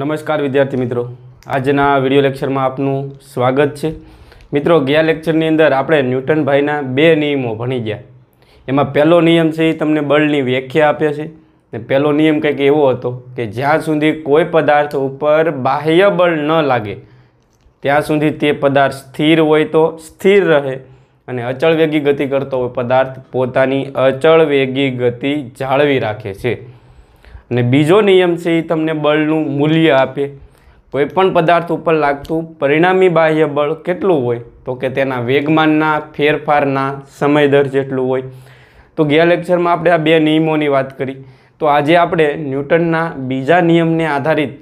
નમસ્કાર વિદ્યાર્થી મિત્રો આજના વિડીયો લેક્ચરમાં આપનું સ્વાગત છે મિત્રો ગયા લેક્ચરની અંદર આપણે ન્યૂટનભાઈના બે નિયમો ભણી ગયા એમાં પહેલો નિયમ છે એ તમને બળની વ્યાખ્યા આપે છે ને પહેલો નિયમ કંઈક એવો હતો કે જ્યાં સુધી કોઈ પદાર્થ ઉપર બાહ્ય બળ ન લાગે ત્યાં સુધી તે પદાર્થ સ્થિર હોય તો સ્થિર રહે અને અચળવેગી ગતિ કરતો હોય પદાર્થ પોતાની અચળવેગી ગતિ જાળવી રાખે છે અને બીજો નિયમ છે એ તમને બળનું મૂલ્ય આપે કોઈપણ પદાર્થ ઉપર લાગતું પરિણામી બાહ્ય બળ કેટલું હોય તો કે તેના વેગમાનના ફેરફારના સમય દર જેટલું હોય તો ગયા લેક્ચરમાં આપણે આ બે નિયમોની વાત કરી તો આજે આપણે ન્યૂટનના બીજા નિયમને આધારિત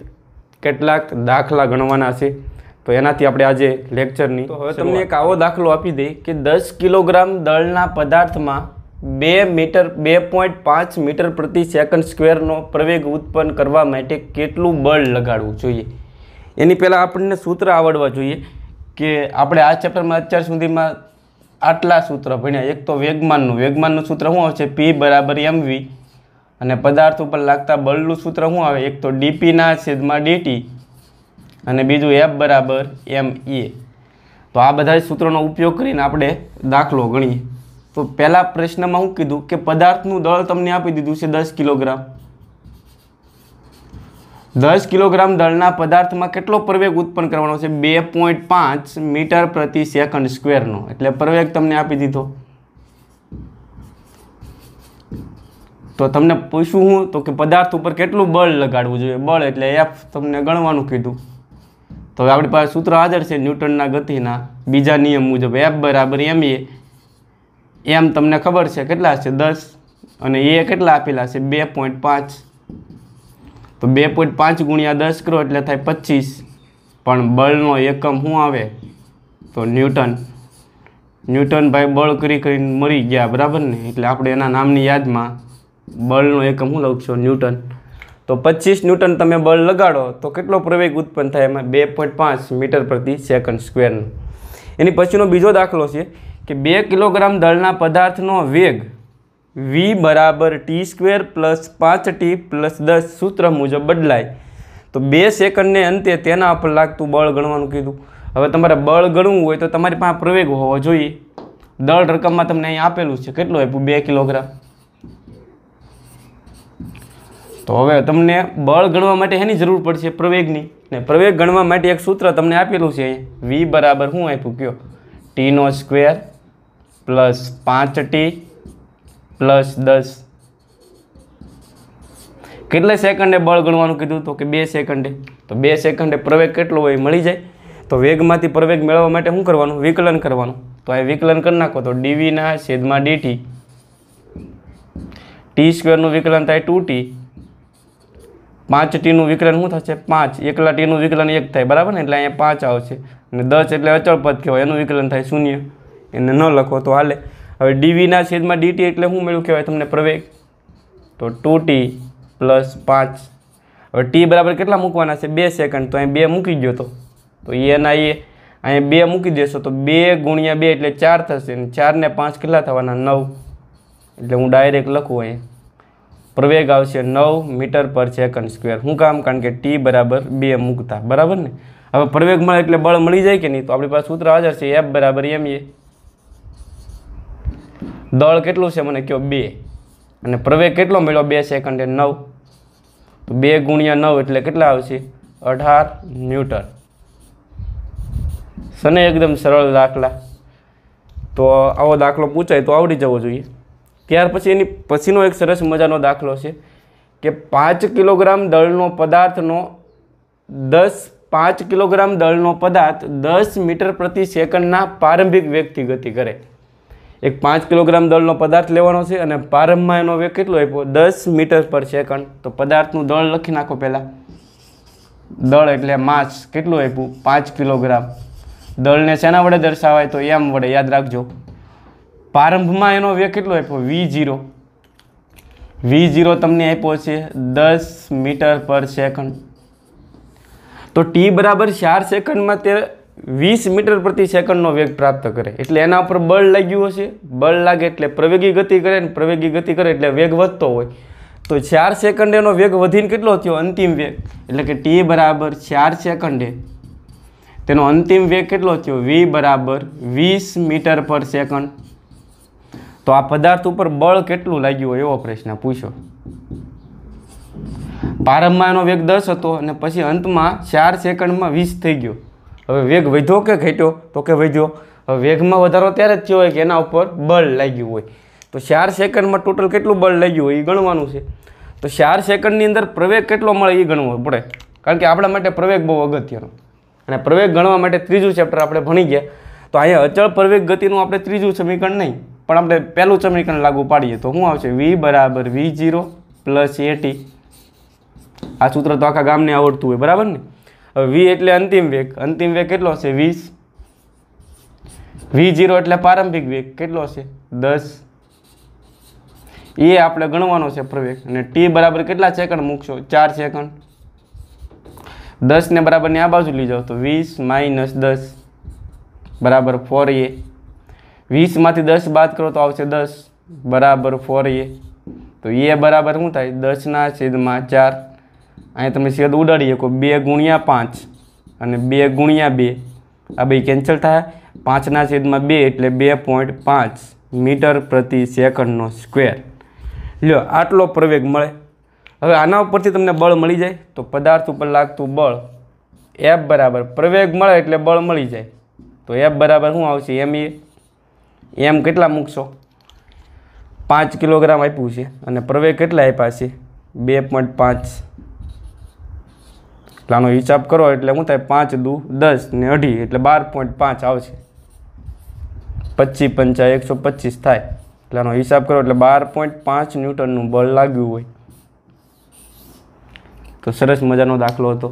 કેટલાક દાખલા ગણવાના છે તો એનાથી આપણે આજે લેક્ચરની તો હવે તમને એક આવો દાખલો આપી દઈ કે દસ કિલોગ્રામ દળના પદાર્થમાં બે મીટર બે પોઈન્ટ પાંચ મીટર પ્રતિ સેકન્ડ સ્ક્વેરનો પ્રવેગ ઉત્પન્ન કરવા માટે કેટલું બળ લગાડવું જોઈએ એની પહેલાં આપણને સૂત્ર આવડવા જોઈએ કે આપણે આ ચેપ્ટરમાં અત્યાર સુધીમાં આટલા સૂત્ર ભણ્યા એક તો વેગમાનનું વેગમાનનું સૂત્ર શું આવશે પી બરાબર એમવી અને પદાર્થ ઉપર લાગતા બળનું સૂત્ર શું આવે એક તો ડીપીના છેદમાં ડીટી અને બીજું એફ બરાબર એમ એ તો આ બધા સૂત્રોનો ઉપયોગ કરીને આપણે દાખલો ગણીએ તો પહેલા પ્રશ્નમાં હું કીધું કે પદાર્થનું દળ તમને આપી દીધું છે દસ કિલોગ્રામ દસ કિલોગ્રામ દળના પદાર્થમાં કેટલો પ્રવેગ ઉત્પન્ન કરવાનો છે બે પોઈન્ટ પાંચ મીટર પ્રતિ સેકન્ડ સ્ક્વેરનો એટલે પ્રવેગ તમને આપી દીધો તો તમને પૂછ્યું હું તો કે પદાર્થ ઉપર કેટલું બળ લગાડવું જોઈએ બળ એટલે એફ તમને ગણવાનું કીધું તો હવે આપણી પાસે સૂત્ર હાજર છે ન્યૂટનના ગતિના બીજા નિયમ મુજબ એફ બરાબર એમ એ એમ તમને ખબર છે કેટલા છે દસ અને એ કેટલા આપેલા છે બે પોઈન્ટ પાંચ તો બે પોઈન્ટ પાંચ ગુણ્યા દસ કરો એટલે થાય પચીસ પણ બળનો એકમ શું આવે તો ન્યૂટન ન્યૂટન ભાઈ બળ કરી કરીને મરી ગયા બરાબર ને એટલે આપણે એના નામની યાદમાં બળનો એકમ હું લઉં છું ન્યૂટન તો પચીસ ન્યૂટન તમે બળ લગાડો તો કેટલો પ્રવેગ ઉત્પન્ન થાય એમાં બે પોઈન્ટ પાંચ મીટર પ્રતિ સેકન્ડ સ્ક્વેરનો એની પછીનો બીજો દાખલો છે કે બે કિલોગ્રામ દળના પદાર્થનો વેગ વી બરાબર ટી સ્ક્વેર પ્લસ પાંચ ટી પ્લસ દસ સૂત્ર મુજબ બદલાય તો બે સેકન્ડને અંતે તેના પર લાગતું બળ ગણવાનું કીધું હવે તમારે બળ ગણવું હોય તો તમારી પાસે પ્રવેગ હોવો જોઈએ દળ રકમમાં તમને અહીં આપેલું છે કેટલું આપ્યું બે કિલોગ્રામ તો હવે તમને બળ ગણવા માટે એની જરૂર પડશે પ્રવેગની ને પ્રવેગ ગણવા માટે એક સૂત્ર તમને આપેલું છે અહીં વી બરાબર શું આપ્યું કયો ટીનો સ્ક્વેર પ્લસ પાંચ ટી પ્લસ દસ કેટલા સેકન્ડે બળ ગણવાનું કીધું તો કે બે સેકન્ડે તો બે સેકન્ડે પ્રવેગ કેટલો હોય મળી જાય તો વેગમાંથી પ્રવેગ મેળવવા માટે શું કરવાનું વિકલન કરવાનું તો અહીં વિકલન કરી નાખો તો ડીવીના છેદમાં ડીટી ટી સ્ક્વેરનું વિકલન થાય ટુ ટી પાંચ ટીનું વિકલન શું થશે પાંચ એકલા ટીનું વિકલન એક થાય બરાબર ને એટલે અહીંયા પાંચ આવશે અને દસ એટલે અચળપદ કહેવાય એનું વિકલન થાય શૂન્ય એને ન લખો તો હાલે હવે ડીવીના છેદમાં ડીટી એટલે શું મેળવું કહેવાય તમને પ્રવેગ તો ટુ ટી પ્લસ પાંચ હવે ટી બરાબર કેટલા મૂકવાના છે બે સેકન્ડ તો અહીં બે મૂકી ગયો તો તો એના e એ અહીંયા બે મૂકી દેશો તો બે ગુણ્યા બે એટલે ચાર થશે અને ચારને પાંચ કેટલા થવાના નવ એટલે હું ડાયરેક્ટ લખું અહીં પ્રવેગ આવશે નવ મીટર પર સેકન્ડ સ્ક્વેર શું કામ કારણ કે ટી બરાબર બે મૂકતા બરાબર ને હવે પ્રવેગ મળે એટલે બળ મળી જાય કે નહીં તો આપણી પાસે સૂત્ર હાજર છે એફ બરાબર એમ એ દળ કેટલું છે મને કહો બે અને પ્રવેગ કેટલો મળ્યો બે સેકન્ડે નવ તો બે ગુણ્યા નવ એટલે કેટલા આવશે અઢાર ન્યૂટન શને એકદમ સરળ દાખલા તો આવો દાખલો પૂછાય તો આવડી જવો જોઈએ ત્યાર પછી એની પછીનો એક સરસ મજાનો દાખલો છે કે પાંચ કિલોગ્રામ દળનો પદાર્થનો દસ પાંચ કિલોગ્રામ દળનો પદાર્થ દસ મીટર પ્રતિ સેકન્ડના પ્રારંભિક વ્યક્તિ ગતિ કરે એક પાંચ કિલોગ્રામ દળનો પદાર્થ લેવાનો છે અને પ્રારંભમાં એનો વેગ કેટલો આપ્યો દસ મીટર પર સેકન્ડ તો પદાર્થનું દળ લખી નાખો પહેલાં દળ એટલે માસ કેટલું આપ્યું પાંચ કિલોગ્રામ દળને શેના વડે દર્શાવાય તો એમ વડે યાદ રાખજો પ્રારંભમાં એનો વેગ કેટલો આપ્યો વી ઝીરો વી ઝીરો તમને આપ્યો છે દસ મીટર પર સેકન્ડ તો ટી બરાબર ચાર સેકન્ડમાં તે વીસ મીટર પ્રતિ સેકન્ડનો વેગ પ્રાપ્ત કરે એટલે એના ઉપર બળ લાગ્યું હશે બળ લાગે એટલે પ્રવેગી ગતિ કરે ને પ્રવેગી ગતિ કરે એટલે વેગ વધતો હોય તો ચાર સેકન્ડ એનો વેગ વધીને કેટલો થયો અંતિમ વેગ એટલે કે ટી બરાબર ચાર સેકન્ડે તેનો અંતિમ વેગ કેટલો થયો વી બરાબર વીસ મીટર પર સેકન્ડ તો આ પદાર્થ ઉપર બળ કેટલું લાગ્યું હોય એવો પ્રશ્ન પૂછો પ્રારંભમાં એનો વેગ દસ હતો અને પછી અંતમાં ચાર સેકન્ડમાં વીસ થઈ ગયો હવે વેગ વધ્યો કે ઘટ્યો તો કે વધ્યો હવે વેગમાં વધારો ત્યારે જ થયો હોય કે એના ઉપર બળ લાગ્યું હોય તો ચાર સેકન્ડમાં ટોટલ કેટલું બળ લાગ્યું હોય એ ગણવાનું છે તો ચાર સેકન્ડની અંદર પ્રવેગ કેટલો મળે એ ગણવો પડે કારણ કે આપણા માટે પ્રવેગ બહુ અગત્યનો અને પ્રવેગ ગણવા માટે ત્રીજું ચેપ્ટર આપણે ભણી ગયા તો અહીંયા અચળ પ્રવેગ ગતિનું આપણે ત્રીજું સમીકરણ નહીં પણ આપણે પહેલું સમીકરણ લાગુ પાડીએ તો શું આવશે વી બરાબર વી જીરો પ્લસ એટી આ સૂત્ર તો આખા ગામને આવડતું હોય બરાબર ને હવે વી એટલે અંતિમ વેગ અંતિમ વેગ કેટલો છે વીસ વી જીરો એટલે પ્રારંભિક વેગ કેટલો છે દસ એ આપણે ગણવાનો છે પ્રવેગ અને ટી બરાબર કેટલા સેકન્ડ મૂકશો ચાર સેકન્ડ દસ દસને બરાબરની આ બાજુ લઈ જાઓ તો વીસ માઇનસ દસ બરાબર ફોર એ વીસમાંથી દસ બાદ કરો તો આવશે દસ બરાબર ફોર એ તો એ બરાબર શું થાય દસના છેદમાં ચાર અહીંયા તમે સેદ ઉડાડી શકો બે ગુણ્યા પાંચ અને બે ગુણ્યા બે આ બે કેન્સલ થાય પાંચના છેદમાં બે એટલે બે પોઈન્ટ પાંચ મીટર પ્રતિ સેકન્ડનો સ્ક્વેર લ્યો આટલો પ્રવેગ મળે હવે આના ઉપરથી તમને બળ મળી જાય તો પદાર્થ ઉપર લાગતું બળ એફ બરાબર પ્રવેગ મળે એટલે બળ મળી જાય તો એફ બરાબર શું આવશે એમ એ એમ કેટલા મૂકશો પાંચ કિલોગ્રામ આપ્યું છે અને પ્રવેગ કેટલા આપ્યા છે બે પોઈન્ટ પાંચ એટલે આનો હિસાબ કરો એટલે શું થાય પાંચ દુ દસ ને અઢી એટલે બાર પોઈન્ટ પાંચ આવશે પચીસ પંચા એકસો પચીસ થાય એટલે આનો હિસાબ કરો એટલે બાર પોઈન્ટ પાંચ ન્યૂટનનું બળ લાગ્યું હોય તો સરસ મજાનો દાખલો હતો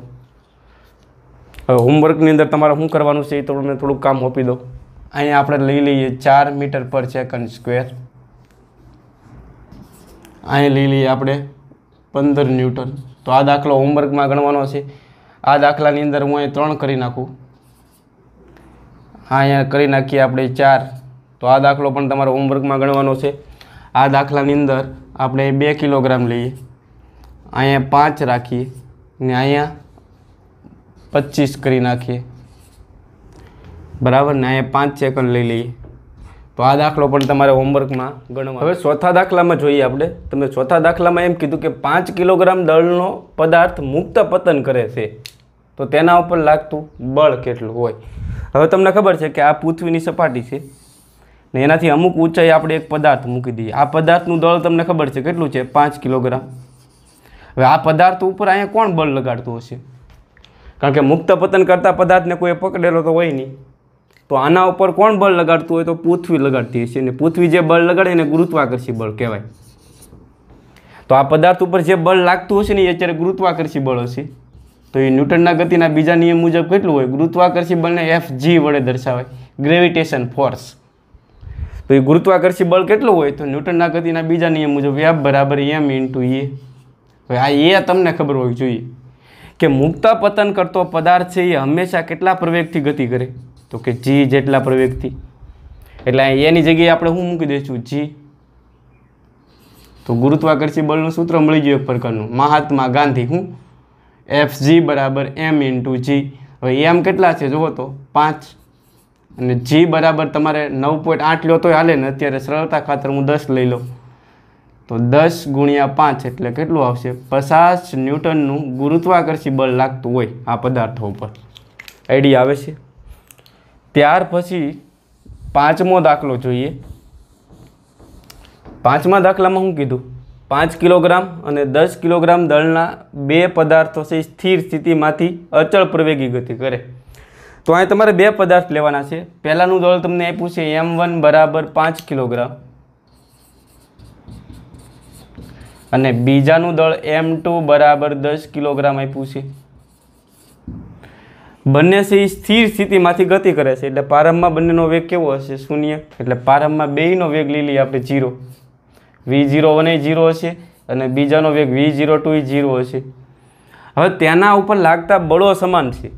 હવે હોમવર્કની અંદર તમારે શું કરવાનું છે એ તો તમને થોડુંક કામ આપી દો અહીંયા આપણે લઈ લઈએ ચાર મીટર પર સેકન્ડ સ્ક્વેર અહીં લઈ લઈએ આપણે પંદર ન્યૂટન તો આ દાખલો હોમવર્કમાં ગણવાનો છે આ દાખલાની અંદર હું અહીંયા ત્રણ કરી નાખું હા અહીંયા કરી નાખીએ આપણે ચાર તો આ દાખલો પણ તમારો હોમવર્કમાં ગણવાનો છે આ દાખલાની અંદર આપણે બે કિલોગ્રામ લઈએ અહીંયા પાંચ રાખીએ ને અહીંયા પચીસ કરી નાખીએ બરાબર ને અહીંયા પાંચ સેકન્ડ લઈ લઈએ તો આ દાખલો પણ તમારે હોમવર્કમાં ગણવા હવે ચોથા દાખલામાં જોઈએ આપણે તમે ચોથા દાખલામાં એમ કીધું કે પાંચ કિલોગ્રામ દળનો પદાર્થ મુક્ત પતન કરે છે તો તેના ઉપર લાગતું બળ કેટલું હોય હવે તમને ખબર છે કે આ પૃથ્વીની સપાટી છે ને એનાથી અમુક ઊંચાઈ આપણે એક પદાર્થ મૂકી દઈએ આ પદાર્થનું દળ તમને ખબર છે કેટલું છે પાંચ કિલોગ્રામ હવે આ પદાર્થ ઉપર અહીંયા કોણ બળ લગાડતું હશે કારણ કે મુક્ત પતન કરતા પદાર્થને કોઈ પકડેલો તો હોય નહીં તો આના ઉપર કોણ બળ લગાડતું હોય તો પૃથ્વી લગાડતી હશે ને પૃથ્વી જે બળ લગાડે એને ગુરુત્વાકર્ષી બળ કહેવાય તો આ પદાર્થ ઉપર જે બળ લાગતું હશે ને એ અત્યારે ગુરુત્વાકર્ષી બળ હશે તો એ ન્યૂટનના ગતિના બીજા નિયમ મુજબ કેટલું હોય ગુરુત્વાકર્ષી બળને એફ જી વડે દર્શાવાય ગ્રેવિટેશન ફોર્સ તો એ ગુરુત્વાકર્ષી બળ કેટલું હોય તો ન્યૂટનના ગતિના બીજા નિયમ મુજબ એફ બરાબર એમ ઇન્ટુ એ હવે આ એ તમને ખબર હોવી જોઈએ કે મુક્ત પતન કરતો પદાર્થ છે એ હંમેશા કેટલા પ્રવેગથી ગતિ કરે તો કે જી જેટલા પ્રવેગથી એટલે એની જગ્યાએ આપણે શું મૂકી દઈશું જી તો ગુરુત્વાકર્ષી બળનું સૂત્ર મળી ગયું એક પ્રકારનું મહાત્મા ગાંધી હું એફ જી બરાબર એમ ઇન્ટુ જી હવે એમ e કેટલા છે જુઓ તો પાંચ અને જી બરાબર તમારે નવ પોઈન્ટ આઠ લો તો હાલે ને અત્યારે સરળતા ખાતર હું દસ લઈ લઉં તો દસ ગુણ્યા પાંચ એટલે કેટલું આવશે પચાસ ન્યૂટનનું ગુરુત્વાકર્ષી બળ લાગતું હોય આ પદાર્થો ઉપર આઈડિયા આવે છે ત્યાર પછી પાંચમો દાખલો જોઈએ પાંચમા દાખલામાં હું કીધું પાંચ કિલોગ્રામ અને દસ કિલોગ્રામ દળના બે પદાર્થો છે સ્થિર સ્થિતિમાંથી અચળ પ્રવેગી ગતિ કરે તો અહીં તમારે બે પદાર્થ લેવાના છે પહેલાંનું દળ તમને આપ્યું છે એમ વન બરાબર પાંચ કિલોગ્રામ અને બીજાનું દળ એમ ટુ બરાબર દસ કિલોગ્રામ આપ્યું છે બંને છે એ સ્થિર સ્થિતિમાંથી ગતિ કરે છે એટલે પ્રારંભમાં બંનેનો વેગ કેવો હશે શૂન્ય એટલે પ્રારંભમાં બેયનો વેગ લઈ લઈએ આપણે zero v zero one a zero હશે અને બીજાનો વેગ v zero two a zero હશે હવે તેના ઉપર લાગતા બળો સમાન છે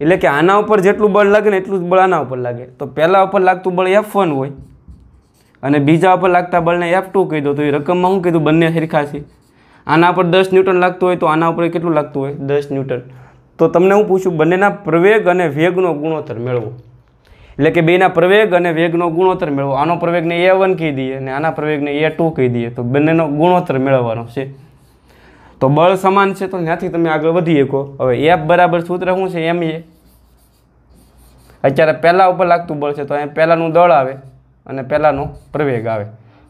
એટલે કે આના ઉપર જેટલું બળ લાગે ને એટલું જ બળ આના ઉપર લાગે તો પહેલાં ઉપર લાગતું બળ એફ વન હોય અને બીજા ઉપર લાગતા બળને એફ ટુ કહી દો તો એ રકમમાં શું કીધું બંને સરખા છે આના ઉપર દસ ન્યૂટન લાગતું હોય તો આના ઉપર કેટલું લાગતું હોય દસ ન્યૂટન તો તમને હું પૂછું બંનેના પ્રવેગ અને વેગનો ગુણોત્તર મેળવો એટલે કે બેના પ્રવેગ અને વેગનો ગુણોત્તર મેળવો આનો પ્રવેગને એ વન કહી દઈએ અને આના પ્રવેગને એ ટુ કહી દઈએ તો બંનેનો ગુણોત્તર મેળવવાનો છે તો બળ સમાન છે તો ત્યાંથી તમે આગળ વધી શકો હવે એફ બરાબર સૂત્ર શું છે એમ એ અત્યારે પહેલાં ઉપર લાગતું બળ છે તો અહીંયા પહેલાંનું દળ આવે અને પહેલાંનો પ્રવેગ આવે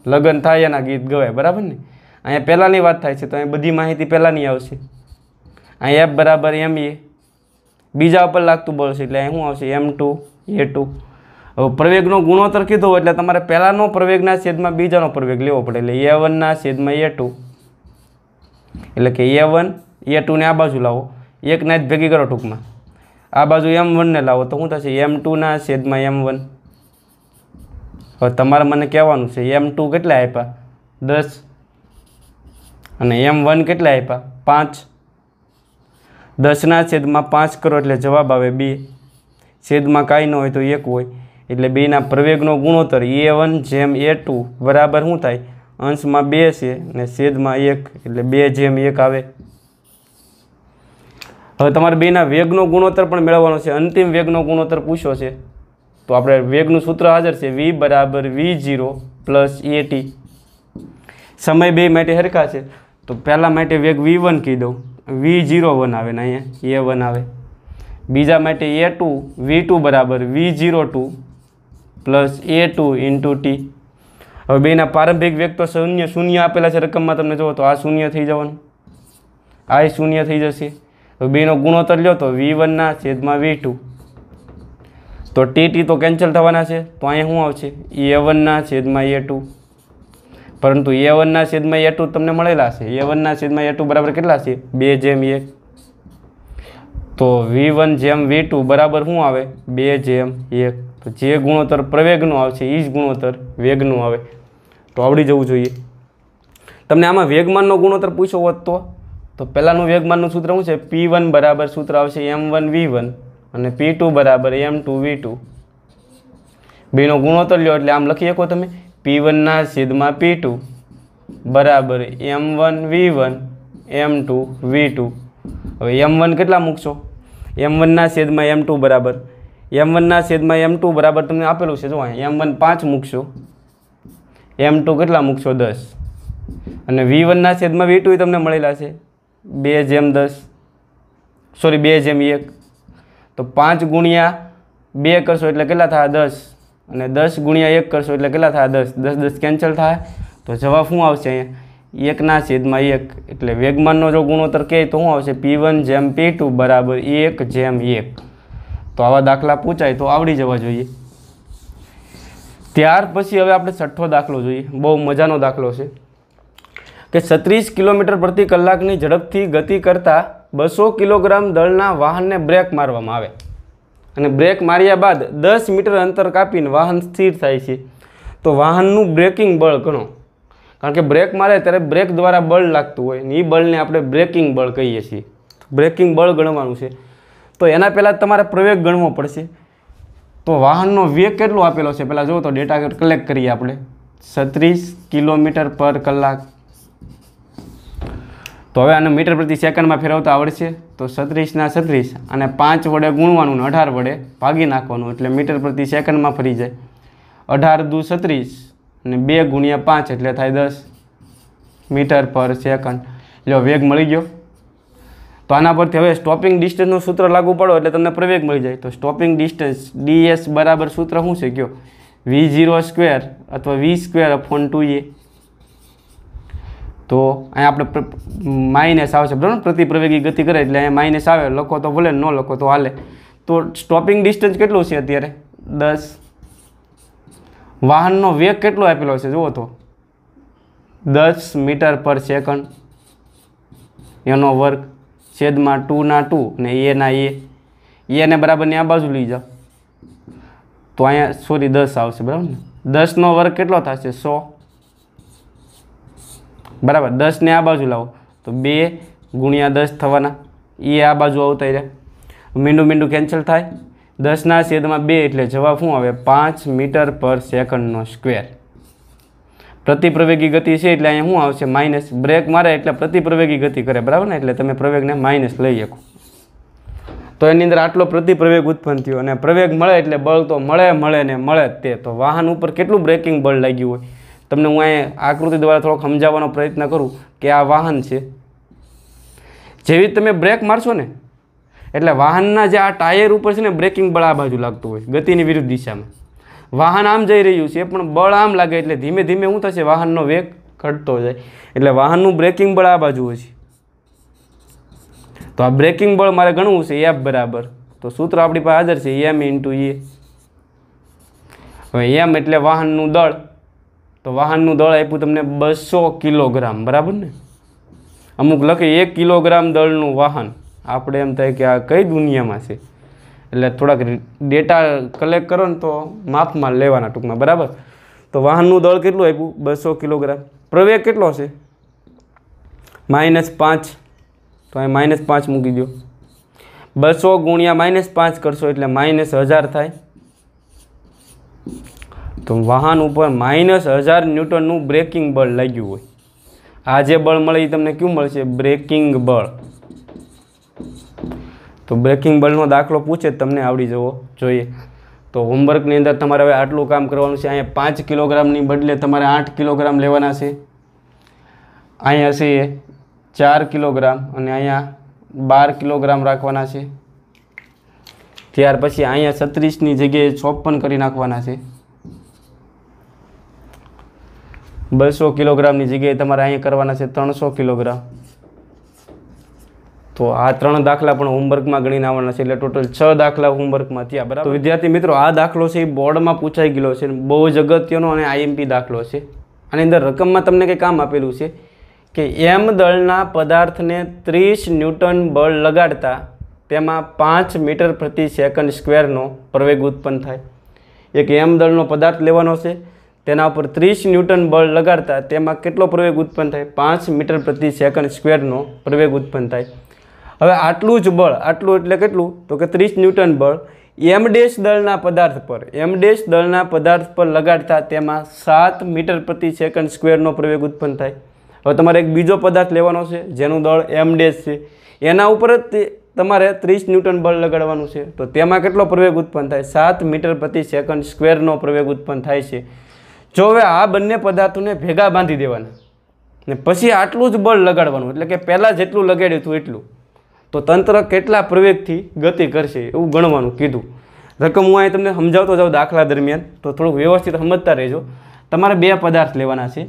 લગ્ન થાય એના ગીત ગવાય બરાબર ને અહીંયા પહેલાંની વાત થાય છે તો અહીં બધી માહિતી પહેલાંની આવશે અહીં એફ બરાબર એમ એ બીજા ઉપર લાગતું બળ છે એટલે અહીં શું આવશે એમ ટુ એ ટુ હવે પ્રવેગનો ગુણોત્તર કીધો એટલે તમારે પહેલાંનો પ્રવેગના છેદમાં બીજાનો પ્રવેગ લેવો પડે એટલે એ વનના છેદમાં એ ટુ એટલે કે એ વન એ ટુને આ બાજુ લાવો એકના જ ભેગી કરો ટૂંકમાં આ બાજુ એમ વનને લાવો તો શું થશે એમ ટુના છેદમાં એમ વન હવે તમારે મને કહેવાનું છે એમ ટુ કેટલા આપ્યા દસ અને એમ વન કેટલા આપ્યા પાંચ દસના છેદમાં પાંચ કરો એટલે જવાબ આવે બી છેદમાં કાંઈ ન હોય તો એક હોય એટલે બેના પ્રવેગનો ગુણોત્તર એ વન જેમ એ ટુ બરાબર શું થાય અંશમાં બે છે અને છેદમાં એક એટલે બે જેમ એક આવે હવે તમારે બેના વેગનો ગુણોત્તર પણ મેળવવાનો છે અંતિમ વેગનો ગુણોત્તર પૂછ્યો છે તો આપણે વેગનું સૂત્ર હાજર છે વી બરાબર વી જીરો પ્લસ એટી સમય બે માટે હરખા છે તો પહેલાં માટે વેગ વી વન કહી દઉં વી જીરો વન આવે ને અહીંયા એ વન આવે બીજા માટે એ ટુ વી ટુ બરાબર v zero two plus a two into t હવે બેના પ્રારંભિક વ્યક્તો શૂન્ય શૂન્ય આપેલા છે રકમમાં તમને જુઓ તો આ શૂન્ય થઈ જવાનું આ શૂન્ય થઈ જશે હવે બેનો ગુણોત્તર લ્યો તો વી વનના છેદમાં વી ટુ તો ટી ટી તો કેન્સલ થવાના છે તો અહીંયા શું આવશે એ વનના છેદમાં એ ટુ પરંતુ એ વનના છેદમાં એ ટુ તમને મળેલા છે એ વનના છેદમાં એ ટુ બરાબર કેટલા છે બે જેમ એક તો વી વન જેમ વી ટુ બરાબર શું આવે બે જેમ એક તો જે ગુણોત્તર પ્રવેગનો આવશે એ જ ગુણોત્તર વેગનો આવે તો આવડી જવું જોઈએ તમને આમાં વેગમાનનો ગુણોત્તર પૂછો હોત તો તો પહેલાંનું વેગમાનનું સૂત્ર શું છે પી વન બરાબર સૂત્ર આવશે એમ વન વી વન અને પી ટુ બરાબર એમ ટુ વી ટુ બેનો ગુણોત્તર લ્યો એટલે આમ લખી શકો તમે પી વનના છેદમાં પી ટુ બરાબર m one v one m two v two હવે એમ વન કેટલા મૂકશો એમ વનના સેદમાં એમ ટુ બરાબર એમ વનના સેદમાં એમ ટુ બરાબર તમને આપેલું છે જો અહીંયા એમ વન પાંચ મૂકશો એમ ટુ કેટલા મૂકશો દસ અને વી વનના છેદમાં વી ટુ તમને મળેલા છે બે જેમ દસ સોરી બે જેમ એક તો પાંચ ગુણ્યા બે કરશો એટલે કેટલા થાય દસ અને દસ ગુણ્યા એક કરશો એટલે કેટલા થાય દસ દસ દસ કેન્સલ થાય તો જવાબ શું આવશે અહીંયા એકના છેદમાં એક એટલે વેગમાનનો જો ગુણોત્તર કહે તો શું આવશે પી વન જેમ પી ટુ બરાબર એક જેમ એક તો આવા દાખલા પૂછાય તો આવડી જવા જોઈએ ત્યાર પછી હવે આપણે છઠ્ઠો દાખલો જોઈએ બહુ મજાનો દાખલો છે કે છત્રીસ કિલોમીટર પ્રતિ કલાકની ઝડપથી ગતિ કરતાં બસો કિલોગ્રામ દળના વાહનને બ્રેક મારવામાં આવે અને બ્રેક માર્યા બાદ દસ મીટર અંતર કાપીને વાહન સ્થિર થાય છે તો વાહનનું બ્રેકિંગ બળ ઘણો કારણ કે બ્રેક મારે ત્યારે બ્રેક દ્વારા બળ લાગતું હોય ને એ બળને આપણે બ્રેકિંગ બળ કહીએ છીએ બ્રેકિંગ બળ ગણવાનું છે તો એના પહેલાં તમારે પ્રવેગ ગણવો પડશે તો વાહનનો વેગ કેટલો આપેલો છે પહેલાં જુઓ તો ડેટા કલેક્ટ કરીએ આપણે છત્રીસ કિલોમીટર પર કલાક તો હવે આને મીટર પ્રતિ સેકન્ડમાં ફેરવતા આવડશે તો છત્રીસના છત્રીસ અને પાંચ વડે ગુણવાનું ને અઢાર વડે ભાગી નાખવાનું એટલે મીટર પ્રતિ સેકન્ડમાં ફરી જાય અઢાર દુ છત્રીસ અને બે ગુણ્યા પાંચ એટલે થાય દસ મીટર પર સેકન્ડ લ્યો વેગ મળી ગયો તો આના પરથી હવે સ્ટોપિંગ ડિસ્ટન્સનું સૂત્ર લાગુ પડો એટલે તમને પ્રવેગ મળી જાય તો સ્ટોપિંગ ડિસ્ટન્સ ડીએસ બરાબર સૂત્ર શું છે કયો વી ઝીરો સ્ક્વેર અથવા v square upon two a તો અહીંયા આપણે માઇનસ આવશે બરાબર પ્રવેગી ગતિ કરે એટલે અહીંયા માઇનસ આવે લખો તો ભલે ન લખો તો હાલે તો સ્ટોપિંગ ડિસ્ટન્સ કેટલું છે અત્યારે દસ વાહનનો વેગ કેટલો આપેલો છે જુઓ તો દસ મીટર પર સેકન્ડ એનો વર્ગ છેદમાં ટુના ટુ ને એના એ એને બરાબરની આ બાજુ લઈ જાઓ તો અહીંયા સોરી દસ આવશે બરાબર ને દસનો વર્ગ કેટલો થશે સો બરાબર દસને આ બાજુ લાવો તો બે ગુણ્યા દસ થવાના એ આ બાજુ આવતા રહ્યા મીંડું મીંડું કેન્સલ થાય દસના છેદમાં બે એટલે જવાબ શું આવે પાંચ મીટર પર સેકન્ડનો સ્ક્વેર પ્રતિપ્રવેગી ગતિ છે એટલે અહીંયા શું આવશે માઇનસ બ્રેક મારે એટલે પ્રતિપ્રવેગી ગતિ કરે બરાબર ને એટલે તમે પ્રવેગને માઇનસ લઈ શકો તો એની અંદર આટલો પ્રતિપ્રવેગ ઉત્પન્ન થયો અને પ્રવેગ મળે એટલે બળ તો મળે મળે ને મળે તે તો વાહન ઉપર કેટલું બ્રેકિંગ બળ લાગ્યું હોય તમને હું અહીંયા આકૃતિ દ્વારા થોડોક સમજાવવાનો પ્રયત્ન કરું કે આ વાહન છે જેવી તમે બ્રેક મારશો ને એટલે વાહનના જે આ ટાયર ઉપર છે ને બ્રેકિંગ બળ આ બાજુ લાગતું હોય ગતિની વિરુદ્ધ દિશામાં વાહન આમ જઈ રહ્યું છે પણ બળ આમ લાગે એટલે ધીમે ધીમે શું થશે વાહનનો વેગ ઘટતો જાય એટલે વાહનનું બ્રેકિંગ બળ આ બાજુ હોય છે તો આ બ્રેકિંગ બળ મારે ગણવું છે એફ બરાબર તો સૂત્ર આપણી પાસે હાજર છે એમ ઇન્ટુ એ હવે એમ એટલે વાહનનું દળ તો વાહનનું દળ આપ્યું તમને બસો કિલોગ્રામ બરાબર ને અમુક લખે એક કિલોગ્રામ દળનું વાહન આપણે એમ થાય કે આ કઈ દુનિયામાં છે એટલે થોડાક ડેટા કલેક્ટ કરો ને તો માપમાં લેવાના ટૂંકમાં બરાબર તો વાહનનું દળ કેટલું આપ્યું બસો કિલોગ્રામ પ્રવેગ કેટલો છે માઇનસ પાંચ તો અહીં માઇનસ પાંચ મૂકી દો બસો ગુણ્યા માઇનસ પાંચ કરશો એટલે માઇનસ હજાર થાય તો વાહન ઉપર માઇનસ હજાર ન્યૂટનનું બ્રેકિંગ બળ લાગ્યું હોય આ જે બળ મળે એ તમને કયું મળશે બ્રેકિંગ બળ તો બ્રેકિંગ બળનો દાખલો પૂછે તમને આવડી જવો જોઈએ તો હોમવર્કની અંદર તમારે હવે આટલું કામ કરવાનું છે અહીંયા પાંચ કિલોગ્રામની બદલે તમારે આઠ કિલોગ્રામ લેવાના છે અહીંયા છે ચાર કિલોગ્રામ અને અહીંયા બાર કિલોગ્રામ રાખવાના છે ત્યાર પછી અહીંયા છત્રીસની જગ્યાએ ચોપન કરી નાખવાના છે બસો કિલોગ્રામની જગ્યાએ તમારે અહીંયા કરવાના છે ત્રણસો કિલોગ્રામ તો આ ત્રણ દાખલા પણ હોમવર્કમાં ગણીને આવવાના છે એટલે ટોટલ છ દાખલા હોમવર્કમાં થયા બરાબર વિદ્યાર્થી મિત્રો આ દાખલો છે એ બોર્ડમાં પૂછાઈ ગયેલો છે બહુ જ અગત્યનો અને આઈએમપી દાખલો છે આની અંદર રકમમાં તમને કંઈ કામ આપેલું છે કે એમ દળના પદાર્થને ત્રીસ ન્યૂટન બળ લગાડતા તેમાં પાંચ મીટર પ્રતિ સેકન્ડ સ્ક્વેરનો પ્રવેગ ઉત્પન્ન થાય એક એમ દળનો પદાર્થ લેવાનો છે તેના ઉપર ત્રીસ ન્યૂટન બળ લગાડતા તેમાં કેટલો પ્રવેગ ઉત્પન્ન થાય પાંચ મીટર પ્રતિ સેકન્ડ સ્ક્વેરનો પ્રવેગ ઉત્પન્ન થાય હવે આટલું જ બળ આટલું એટલે કેટલું તો કે ત્રીસ ન્યૂટન બળ એમ ડેશ દળના પદાર્થ પર એમ ડેશ દળના પદાર્થ પર લગાડતા તેમાં સાત મીટર પ્રતિ સેકન્ડ સ્ક્વેરનો પ્રવેગ ઉત્પન્ન થાય હવે તમારે એક બીજો પદાર્થ લેવાનો છે જેનું દળ એમ ડેશ છે એના ઉપર જ તમારે ત્રીસ ન્યૂટન બળ લગાડવાનું છે તો તેમાં કેટલો પ્રવેગ ઉત્પન્ન થાય સાત મીટર પ્રતિ સેકન્ડ સ્ક્વેરનો પ્રવેગ ઉત્પન્ન થાય છે જો હવે આ બંને પદાર્થોને ભેગા બાંધી દેવાના ને પછી આટલું જ બળ લગાડવાનું એટલે કે પહેલાં જેટલું લગાડ્યું હતું એટલું તો તંત્ર કેટલા પ્રવેગથી ગતિ કરશે એવું ગણવાનું કીધું રકમ હું અહીં તમને સમજાવતો જાઉં દાખલા દરમિયાન તો થોડુંક વ્યવસ્થિત સમજતા રહેજો તમારે બે પદાર્થ લેવાના છે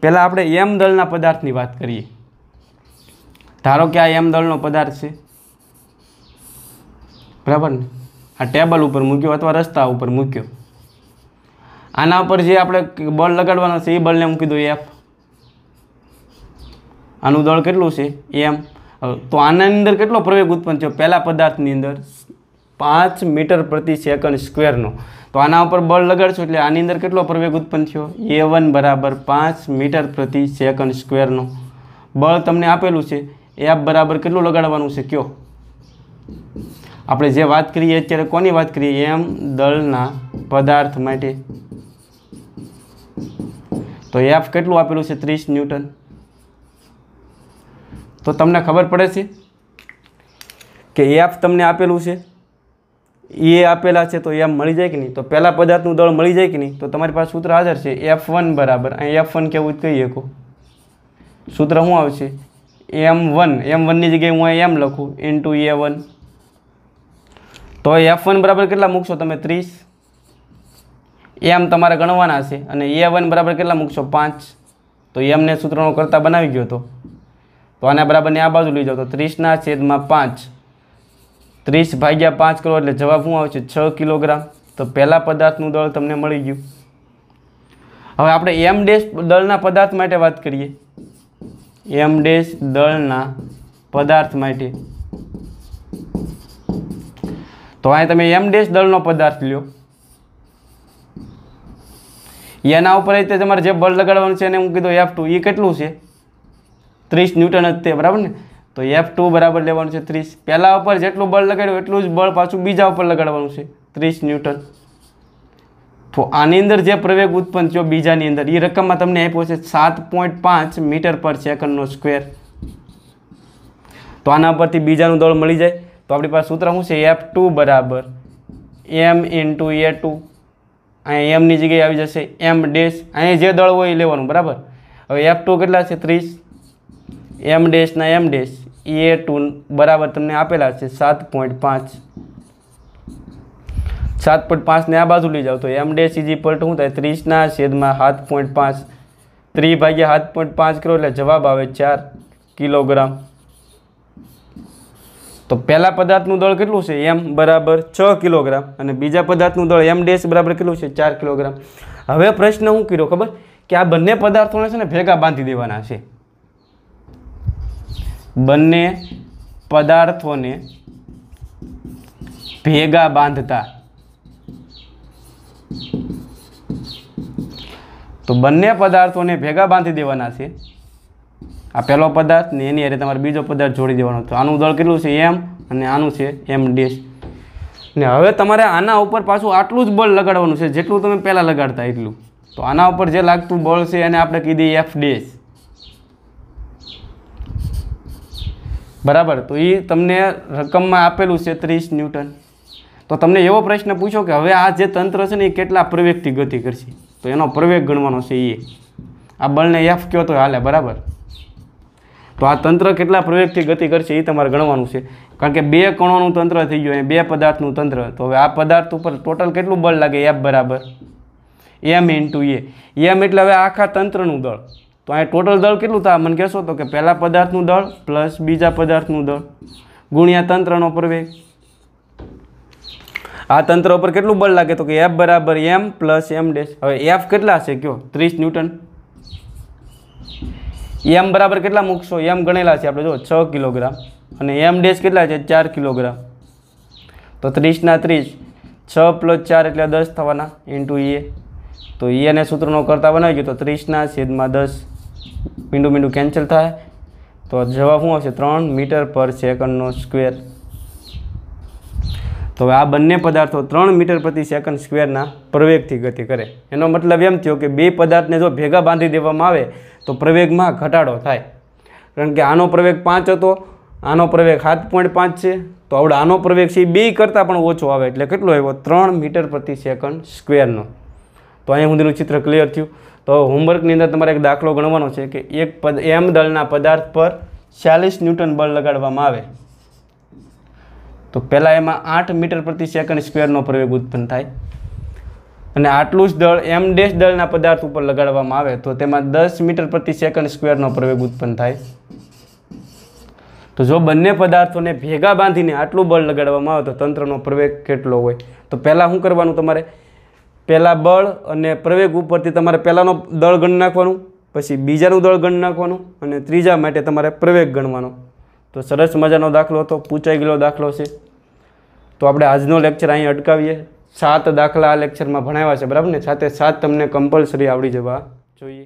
પહેલાં આપણે એમ દળના પદાર્થની વાત કરીએ ધારો કે આ એમ દળનો પદાર્થ છે બરાબર ને આ ટેબલ ઉપર મૂક્યો અથવા રસ્તા ઉપર મૂક્યો આના ઉપર જે આપણે બળ લગાડવાનો છે એ બળને મૂકી દો એફ આનું દળ કેટલું છે એમ તો આના અંદર કેટલો પ્રવેગ ઉત્પન્ન થયો પહેલા પદાર્થની અંદર પાંચ મીટર પ્રતિ સેકન્ડ સ્ક્વેરનો તો આના ઉપર બળ લગાડશો એટલે આની અંદર કેટલો પ્રવેગ ઉત્પન્ન થયો એ વન બરાબર પાંચ મીટર પ્રતિ સેકન્ડ સ્ક્વેરનો બળ તમને આપેલું છે એફ બરાબર કેટલું લગાડવાનું છે કયો આપણે જે વાત કરીએ અત્યારે કોની વાત કરીએ એમ દળના પદાર્થ માટે તો એફ કેટલું આપેલું છે ત્રીસ ન્યૂટન તો તમને ખબર પડે છે કે એફ તમને આપેલું છે એ આપેલા છે તો એમ મળી જાય કે નહીં તો પહેલાં પદાર્થનું દળ મળી જાય કે નહીં તો તમારી પાસે સૂત્ર હાજર છે એફ વન બરાબર અહીં એફ વન કેવું જ કહીએ કહો સૂત્ર શું આવશે એમ વન એમ વનની જગ્યાએ હું અહીં એમ લખું ટુ એ વન તો એફ વન બરાબર કેટલા મૂકશો તમે ત્રીસ એમ તમારે ગણવાના છે અને એ વન બરાબર કેટલા મૂકશો પાંચ તો એમને સૂત્રનો કરતાં બનાવી ગયો તો તો આના ને આ બાજુ લઈ જાઓ તો ત્રીસના છેદમાં પાંચ ત્રીસ ભાગ્યા પાંચ કરો એટલે જવાબ શું આવે છે છ કિલોગ્રામ તો પહેલાં પદાર્થનું દળ તમને મળી ગયું હવે આપણે એમ ડેશ દળના પદાર્થ માટે વાત કરીએ એમ ડેશ દળના પદાર્થ માટે તો અહીં તમે એમ ડેશ દળનો પદાર્થ લ્યો એના ઉપર તમારે જે બળ લગાડવાનું છે એને હું કીધું એફ ટુ એ કેટલું છે ત્રીસ ન્યૂટન જ તે બરાબર ને તો એફ ટુ બરાબર લેવાનું છે ત્રીસ પહેલાં ઉપર જેટલું બળ લગાડ્યું એટલું જ બળ પાછું બીજા ઉપર લગાડવાનું છે ત્રીસ ન્યૂટન તો આની અંદર જે પ્રવેગ ઉત્પન્ન થયો બીજાની અંદર એ રકમમાં તમને આપ્યો છે સાત પોઈન્ટ પાંચ મીટર પર સેકન્ડનો સ્ક્વેર તો આના પરથી બીજાનું દળ મળી જાય તો આપણી પાસે સૂત્ર શું છે એફ ટુ બરાબર એમ ઇન્ટુ એ ટુ અહીંયા એમની જગ્યાએ આવી જશે એમ ડેશ અહીંયા જે દળ હોય એ લેવાનું બરાબર હવે એફ ટુ કેટલા છે ત્રીસ એમ ડેશના એમ ડેશ એ ટુ બરાબર તમને આપેલા છે સાત પોઈન્ટ પાંચ સાત પોઈન્ટ પાંચને આ બાજુ લઈ જાઓ તો m dash is equal to શું થાય ત્રીસના છેદમાં સાત પોઈન્ટ પાંચ ત્રી ભાગ્યા સાત પોઈન્ટ પાંચ કરો એટલે જવાબ આવે ચાર કિલોગ્રામ તો પહેલા પદાર્થનું દળ કેટલું છે એમ બરાબર છ કિલોગ્રામ અને બીજા પદાર્થનું દળ એમ ડેશ બરાબર કેટલું છે ચાર કિલોગ્રામ હવે પ્રશ્ન હું કર્યો ખબર કે આ બંને પદાર્થોને છે ને ભેગા બાંધી દેવાના છે બંને પદાર્થોને ભેગા બાંધતા તો બંને પદાર્થોને ભેગા બાંધી દેવાના છે આ પહેલો પદાર્થ ને એની અરે તમારે બીજો પદાર્થ જોડી દેવાનો તો આનું દળ કેટલું છે એમ અને આનું છે એમ ડેશ ને હવે તમારે આના ઉપર પાછું આટલું જ બળ લગાડવાનું છે જેટલું તમે પહેલાં લગાડતા એટલું તો આના ઉપર જે લાગતું બળ છે એને આપણે કીધી એફ ડેશ બરાબર તો એ તમને રકમમાં આપેલું છે ત્રીસ ન્યૂટન તો તમને એવો પ્રશ્ન પૂછો કે હવે આ જે તંત્ર છે ને એ કેટલા પ્રવેગથી ગતિ કરશે તો એનો પ્રવેગ ગણવાનો છે એ આ બળને એફ કહો તો હાલે બરાબર તો આ તંત્ર કેટલા પ્રવેગથી ગતિ કરશે એ તમારે ગણવાનું છે કારણ કે બે કણોનું તંત્ર થઈ ગયું એ બે પદાર્થનું તંત્ર તો હવે આ પદાર્થ ઉપર ટોટલ કેટલું બળ લાગે એફ બરાબર એમ ઇન્ટુ એ એમ એટલે હવે આખા તંત્રનું દળ તો આ ટોટલ દળ કેટલું થાય મને કહેશો તો કે પહેલા પદાર્થનું દળ પ્લસ બીજા પદાર્થનું દળ ગુણ્યા તંત્રનો પ્રવેગ આ તંત્ર ઉપર કેટલું બળ લાગે તો કે એફ બરાબર એમ પ્લસ એમ ડેશ હવે એફ કેટલા હશે કયો ત્રીસ ન્યૂટન એમ બરાબર કેટલા મૂકશો એમ ગણેલા છે આપણે જો છ કિલોગ્રામ અને એમ ડેશ કેટલા છે ચાર કિલોગ્રામ તો ત્રીસના ત્રીસ છ પ્લસ ચાર એટલે દસ થવાના ઇન્ટુ એ તો એને સૂત્રનો કરતા બનાવી ગયો તો ત્રીસના છેદમાં દસ મીંડું મીંડું કેન્સલ થાય તો જવાબ શું આવશે ત્રણ મીટર પર સેકન્ડનો સ્ક્વેર તો હવે આ બંને પદાર્થો ત્રણ મીટર પ્રતિ સેકન્ડ સ્ક્વેરના પ્રવેગથી ગતિ કરે એનો મતલબ એમ થયો કે બે પદાર્થને જો ભેગા બાંધી દેવામાં આવે તો પ્રવેગમાં ઘટાડો થાય કારણ કે આનો પ્રવેગ પાંચ હતો આનો પ્રવેગ સાત પોઈન્ટ પાંચ છે તો આવડે આનો પ્રવેગ છે બે કરતાં પણ ઓછો આવે એટલે કેટલો આવ્યો ત્રણ મીટર પ્રતિ સેકન્ડ સ્ક્વેરનો તો અહીંયા સુધીનું ચિત્ર ક્લિયર થયું તો હોમવર્કની અંદર તમારે એક દાખલો ગણવાનો છે કે એક પદ એમ દળના પદાર્થ પર ચાલીસ ન્યૂટન બળ લગાડવામાં આવે તો પહેલાં એમાં આઠ મીટર પ્રતિ સેકન્ડ સ્ક્વેરનો પ્રવેગ ઉત્પન્ન થાય અને આટલું જ દળ એમ ડેશ દળના પદાર્થ ઉપર લગાડવામાં આવે તો તેમાં દસ મીટર પ્રતિ સેકન્ડ સ્ક્વેરનો પ્રવેગ ઉત્પન્ન થાય તો જો બંને પદાર્થોને ભેગા બાંધીને આટલું બળ લગાડવામાં આવે તો તંત્રનો પ્રવેગ કેટલો હોય તો પહેલાં શું કરવાનું તમારે પહેલાં બળ અને પ્રવેગ ઉપરથી તમારે પહેલાંનો દળ ગણ નાખવાનું પછી બીજાનું દળ ગણ નાખવાનું અને ત્રીજા માટે તમારે પ્રવેગ ગણવાનો તો સરસ મજાનો દાખલો હતો પૂંચાઈ ગયેલો દાખલો છે તો આપણે આજનો લેક્ચર અહીં અટકાવીએ સાત દાખલા આ લેક્ચરમાં ભણાવ્યા છે બરાબર ને સાથે સાત તમને કમ્પલસરી આવડી જવા જોઈએ